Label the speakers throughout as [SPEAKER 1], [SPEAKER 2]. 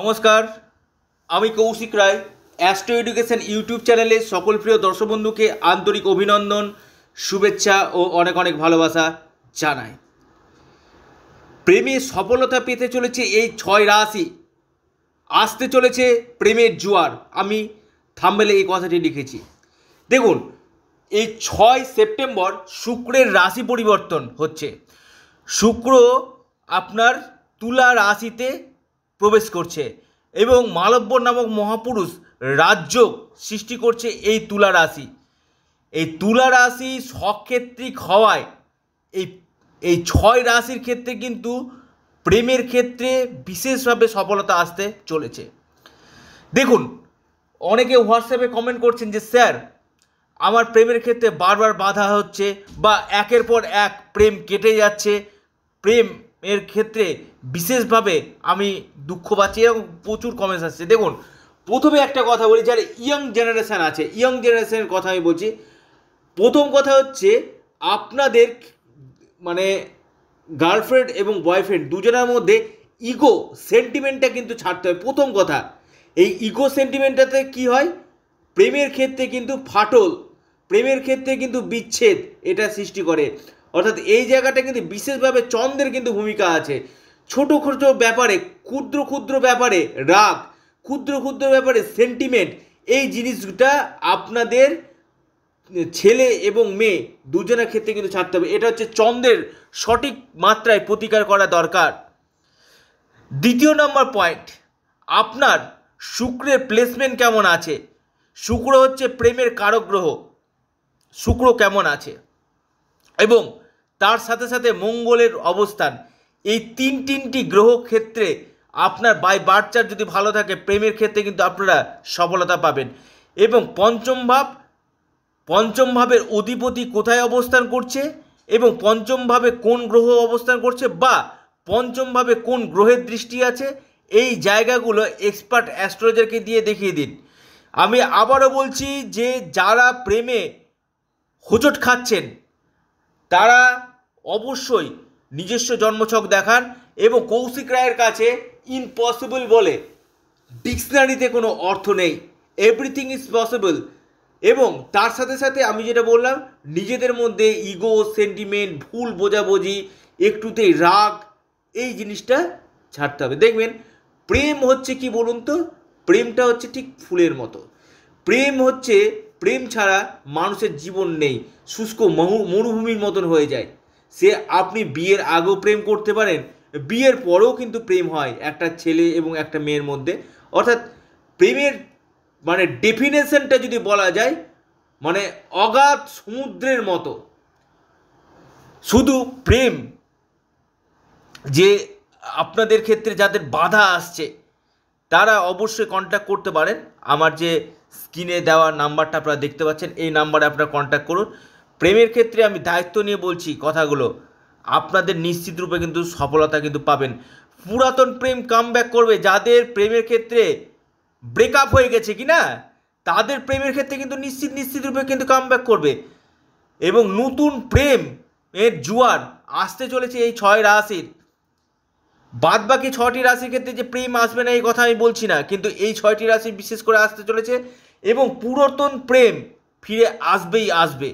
[SPEAKER 1] নমস্কার আমি Koushik Roy astro education YouTube চ্যানেলে সকল প্রিয় দর্শক বন্ধুকে আন্তরিক অভিনন্দন শুভেচ্ছা ও অনেক অনেক ভালোবাসা জানাই প্রেমে সফলতা পেতে চলেছে এই ছয় রাশি আসতে চলেছে প্রেমের জোয়ার আমি থাম্বেলে এই কথাটি লিখেছি দেখুন এই ছয় সেপ্টেম্বর শুক্রের রাশি পরিবর্তন হচ্ছে শুক্র আপনার তুলা রাশিতে প্রবেশ করছে এবং মালব্য নামক মহাপুরুষ রাজ্য সৃষ্টি করছে এই তুলা রাশি এই তুলা রাশি সক্ষেত্রিক হওয়ায় এই এই ছয় রাশির ক্ষেত্রে কিন্তু প্রেমের ক্ষেত্রে বিশেষভাবে সফলতা আসতে চলেছে দেখুন অনেকে হোয়াটসঅ্যাপে কমেন্ট করছেন যে স্যার আমার প্রেমের ক্ষেত্রে বারবার বাধা হচ্ছে বা একের পর এক প্রেম কেটে যাচ্ছে প্রেম এর ক্ষেত্রে বিশেষভাবে আমি দুঃখ পাচ্ছি এবং প্রচুর কমেন্টস আসছে দেখুন প্রথমে একটা কথা বলি যারা ইয়ং জেনারেশান আছে ইয়ং জেনারেশানের কথা আমি বলছি প্রথম কথা হচ্ছে আপনাদের মানে গার্লফ্রেন্ড এবং বয়ফ্রেন্ড দুজনের মধ্যে ইগো সেন্টিমেন্টটা কিন্তু ছাড়তে হয় প্রথম কথা এই ইগো সেন্টিমেন্টটাতে কি হয় প্রেমের ক্ষেত্রে কিন্তু ফাটল প্রেমের ক্ষেত্রে কিন্তু বিচ্ছেদ এটা সৃষ্টি করে অর্থাৎ এই জায়গাটা কিন্তু বিশেষভাবে চন্দ্রের কিন্তু ভূমিকা আছে ছোট ক্ষুদ্র ব্যাপারে ক্ষুদ্র ক্ষুদ্র ব্যাপারে রাগ ক্ষুদ্র ক্ষুদ্র ব্যাপারে সেন্টিমেন্ট এই জিনিসটা আপনাদের ছেলে এবং মেয়ে দুজনের ক্ষেত্রে কিন্তু ছাড়তে হবে এটা হচ্ছে চন্দ্রের সঠিক মাত্রায় প্রতিকার করা দরকার দ্বিতীয় নম্বর পয়েন্ট আপনার শুক্রের প্লেসমেন্ট কেমন আছে শুক্র হচ্ছে প্রেমের কারক গ্রহ শুক্র কেমন আছে এবং তার সাথে সাথে মঙ্গলের অবস্থান এই তিন তিনটি গ্রহ ক্ষেত্রে আপনার বাই বার্চার যদি ভালো থাকে প্রেমের ক্ষেত্রে কিন্তু আপনারা সফলতা পাবেন এবং পঞ্চম ভাব পঞ্চম ভাবের অধিপতি কোথায় অবস্থান করছে এবং পঞ্চম ভাবে কোন গ্রহ অবস্থান করছে বা পঞ্চম ভাবে কোন গ্রহের দৃষ্টি আছে এই জায়গাগুলো এক্সপার্ট অ্যাস্ট্রোলজারকে দিয়ে দেখিয়ে দিন আমি আবারও বলছি যে যারা প্রেমে হোঁচট খাচ্ছেন তারা অবশ্যই নিজস্ব জন্মছক দেখান এবং কৌশিক রায়ের কাছে ইম্পসিবল বলে ডিকশনারিতে কোনো অর্থ নেই এভরিথিং ইজ পসিবল এবং তার সাথে সাথে আমি যেটা বললাম নিজেদের মধ্যে ইগো সেন্টিমেন্ট ভুল বোঝাবুঝি একটুতেই রাগ এই জিনিসটা ছাড়তে হবে দেখবেন প্রেম হচ্ছে কি বলুন তো প্রেমটা হচ্ছে ঠিক ফুলের মতো প্রেম হচ্ছে প্রেম ছাড়া মানুষের জীবন নেই শুষ্ক মরুভূমির মতন হয়ে যায় সে আপনি বিয়ের আগেও প্রেম করতে পারেন বিয়ের পরেও কিন্তু প্রেম হয় একটা ছেলে এবং একটা মেয়ের মধ্যে অর্থাৎ প্রেমের মানে ডেফিনেশনটা যদি বলা যায় মানে অগাধ সমুদ্রের মতো শুধু প্রেম যে আপনাদের ক্ষেত্রে যাদের বাধা আসছে তারা অবশ্যই কন্ট্যাক্ট করতে পারেন আমার যে স্ক্রিনে দেওয়া নাম্বারটা আপনারা দেখতে পাচ্ছেন এই নাম্বারে আপনারা কন্ট্যাক্ট করুন প্রেমের ক্ষেত্রে আমি দায়িত্ব নিয়ে বলছি কথাগুলো আপনাদের নিশ্চিত রূপে কিন্তু সফলতা কিন্তু পাবেন পুরাতন প্রেম কাম করবে যাদের প্রেমের ক্ষেত্রে ব্রেকআপ হয়ে গেছে কি না তাদের প্রেমের ক্ষেত্রে কিন্তু নিশ্চিত নিশ্চিত রূপে কিন্তু কাম করবে এবং নতুন প্রেম এর জুয়ার আসতে চলেছে এই ছয় রাশির বাদ বাকি ছটি রাশির ক্ষেত্রে যে প্রেম আসবে না এই কথা আমি বলছি না কিন্তু এই ছয়টি রাশি বিশেষ করে আসতে চলেছে এবং পুরাতন প্রেম ফিরে আসবেই আসবে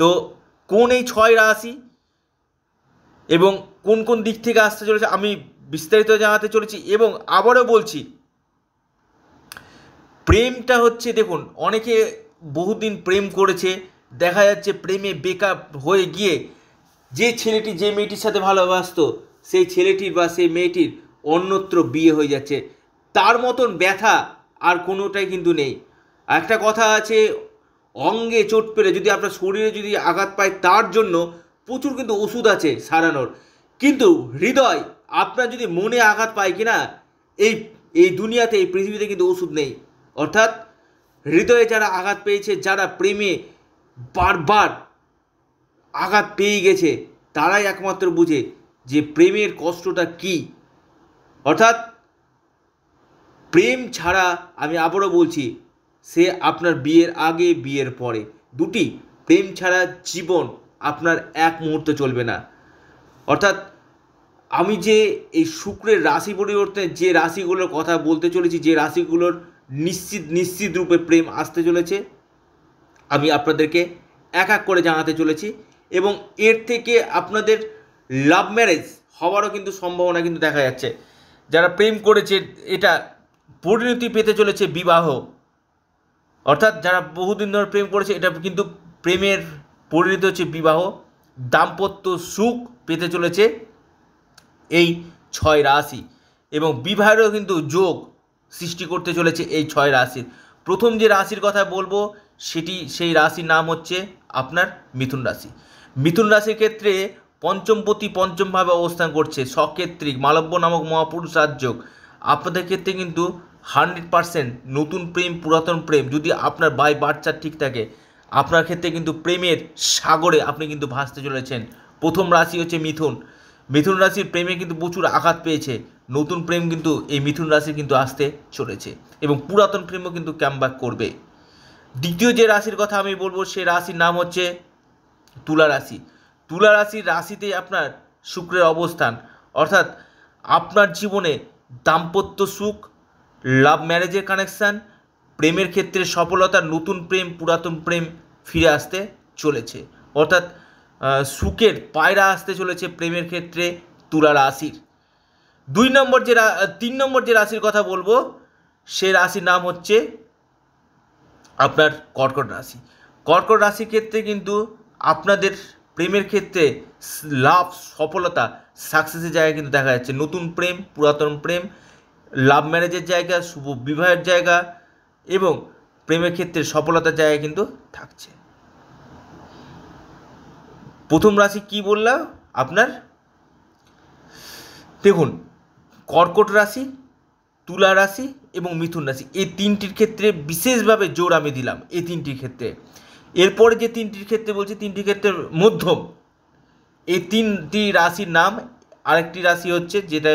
[SPEAKER 1] তো কোন এই ছয় রাশি এবং কোন কোন দিক থেকে আসতে চলেছে আমি বিস্তারিত জানাতে চলেছি এবং আবারও বলছি প্রেমটা হচ্ছে দেখুন অনেকে বহুদিন প্রেম করেছে দেখা যাচ্ছে প্রেমে বেকআপ হয়ে গিয়ে যে ছেলেটি যে মেয়েটির সাথে ভালোবাসত সেই ছেলেটির বা সেই মেয়েটির অন্যত্র বিয়ে হয়ে যাচ্ছে তার মতন ব্যথা আর কোনোটাই কিন্তু নেই একটা কথা আছে অঙ্গে চোট পেলে যদি আপনার শরীরে যদি আঘাত পায় তার জন্য প্রচুর কিন্তু ওষুধ আছে সারানোর কিন্তু হৃদয় আপনার যদি মনে আঘাত পায় কিনা এই এই দুনিয়াতে এই পৃথিবীতে কিন্তু ওষুধ নেই অর্থাৎ হৃদয়ে যারা আঘাত পেয়েছে যারা প্রেমে বারবার আঘাত পেয়ে গেছে তারাই একমাত্র বুঝে যে প্রেমের কষ্টটা কি অর্থাৎ প্রেম ছাড়া আমি আবারও বলছি সে আপনার বিয়ের আগে বিয়ের পরে দুটি প্রেম ছাড়া জীবন আপনার এক মুহূর্ত চলবে না অর্থাৎ আমি যে এই শুক্রের রাশি পরিবর্তে যে রাশিগুলোর কথা বলতে চলেছি যে রাশিগুলোর নিশ্চিত নিশ্চিত রূপে প্রেম আসতে চলেছে আমি আপনাদেরকে এক এক করে জানাতে চলেছি এবং এর থেকে আপনাদের লাভ ম্যারেজ হওয়ারও কিন্তু সম্ভাবনা কিন্তু দেখা যাচ্ছে যারা প্রেম করেছে এটা পরিণতি পেতে চলেছে বিবাহ অর্থাৎ যারা বহুদিন ধরে প্রেম করেছে এটা কিন্তু প্রেমের পরিণতি হচ্ছে বিবাহ দাম্পত্য সুখ পেতে চলেছে এই ছয় রাশি এবং বিবাহেরও কিন্তু যোগ সৃষ্টি করতে চলেছে এই ছয় রাশির প্রথম যে রাশির কথা বলবো সেটি সেই রাশির নাম হচ্ছে আপনার মিথুন রাশি মিথুন রাশির ক্ষেত্রে পঞ্চমপতি পঞ্চমভাবে অবস্থান করছে সকেত্রিক মালব্য নামক মহাপুরুষ রাজযোগ আপনাদের ক্ষেত্রে কিন্তু হান্ড্রেড পারসেন্ট নতুন প্রেম পুরাতন প্রেম যদি আপনার বাই বাচ্চা ঠিক থাকে আপনার ক্ষেত্রে কিন্তু প্রেমের সাগরে আপনি কিন্তু ভাসতে চলেছেন প্রথম রাশি হচ্ছে মিথুন মিথুন রাশির প্রেমে কিন্তু প্রচুর আঘাত পেয়েছে নতুন প্রেম কিন্তু এই মিথুন রাশি কিন্তু আসতে চলেছে এবং পুরাতন প্রেমও কিন্তু ক্যাম্বাক করবে দ্বিতীয় যে রাশির কথা আমি বলবো সে রাশির নাম হচ্ছে তুলা রাশি তুলা রাশির রাশিতেই আপনার শুক্রের অবস্থান অর্থাৎ আপনার জীবনে দাম্পত্য সুখ লাভ ম্যারেজের কানেকশান প্রেমের ক্ষেত্রে সফলতা নতুন প্রেম পুরাতন প্রেম ফিরে আসতে চলেছে অর্থাৎ সুখের পায়রা আসতে চলেছে প্রেমের ক্ষেত্রে তুলা রাশির দুই নম্বর যে তিন নম্বর যে রাশির কথা বলবো সে রাশির নাম হচ্ছে আপনার কর্কট রাশি কর্কট রাশির ক্ষেত্রে কিন্তু আপনাদের প্রেমের ক্ষেত্রে লাভ সফলতা সাকসেসের জায়গায় কিন্তু দেখা যাচ্ছে নতুন প্রেম পুরাতন প্রেম লাভ ম্যারেজের জায়গা শুভ বিবাহের জায়গা এবং প্রেমের ক্ষেত্রে সফলতার জায়গা কিন্তু থাকছে প্রথম রাশি কি বললাম আপনার দেখুন কর্কট রাশি তুলা রাশি এবং মিথুন রাশি এই তিনটির ক্ষেত্রে বিশেষভাবে জোর আমি দিলাম এই তিনটির ক্ষেত্রে এরপরে যে তিনটির ক্ষেত্রে বলছি তিনটি ক্ষেত্রে মধ্যম এই তিনটি রাশির নাম আরেকটি রাশি হচ্ছে যেটা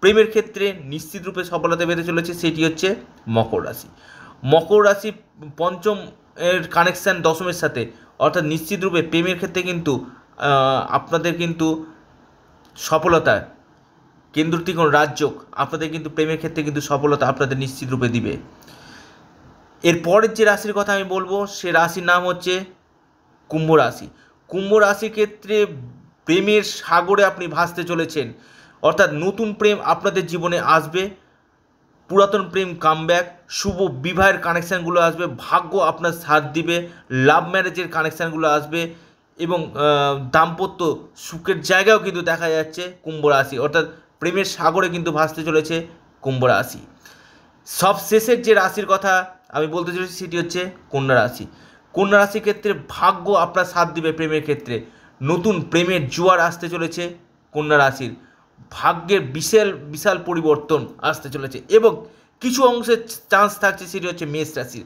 [SPEAKER 1] প্রেমের ক্ষেত্রে নিশ্চিত রূপে সফলতা পেতে চলেছে সেটি হচ্ছে মকর রাশি মকর রাশি পঞ্চম এর কানেকশান দশমের সাথে অর্থাৎ নিশ্চিত রূপে প্রেমের ক্ষেত্রে কিন্তু আপনাদের কিন্তু সফলতা কেন্দ্রটি কোনো রাজ্য আপনাদের কিন্তু প্রেমের ক্ষেত্রে কিন্তু সফলতা আপনাদের নিশ্চিত রূপে দিবে এর পরের যে রাশির কথা আমি বলবো সে রাশির নাম হচ্ছে কুম্ভ রাশি কুম্ভ রাশির ক্ষেত্রে প্রেমের সাগরে আপনি ভাসতে চলেছেন অর্থাৎ নতুন প্রেম আপনাদের জীবনে আসবে পুরাতন প্রেম কামব্যাক শুভ বিবাহের কানেকশানগুলো আসবে ভাগ্য আপনার সাথ দিবে লাভ ম্যারেজের কানেকশানগুলো আসবে এবং দাম্পত্য সুখের জায়গাও কিন্তু দেখা যাচ্ছে কুম্ভ রাশি অর্থাৎ প্রেমের সাগরে কিন্তু ভাসতে চলেছে কুম্ভ রাশি সব শেষের যে রাশির কথা আমি বলতে চাইছি সেটি হচ্ছে কন্যা রাশি কন্যা রাশির ক্ষেত্রে ভাগ্য আপনার সাথ দিবে প্রেমের ক্ষেত্রে নতুন প্রেমের জোয়ার আসতে চলেছে কন্যা রাশির ভাগ্যের বিশাল বিশাল পরিবর্তন আসতে চলেছে এবং কিছু অংশে চান্স থাকছে সেটি হচ্ছে মেষ রাশির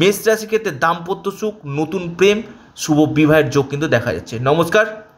[SPEAKER 1] মেষ রাশির ক্ষেত্রে দাম্পত্য সুখ নতুন প্রেম শুভ বিবাহের যোগ কিন্তু দেখা যাচ্ছে নমস্কার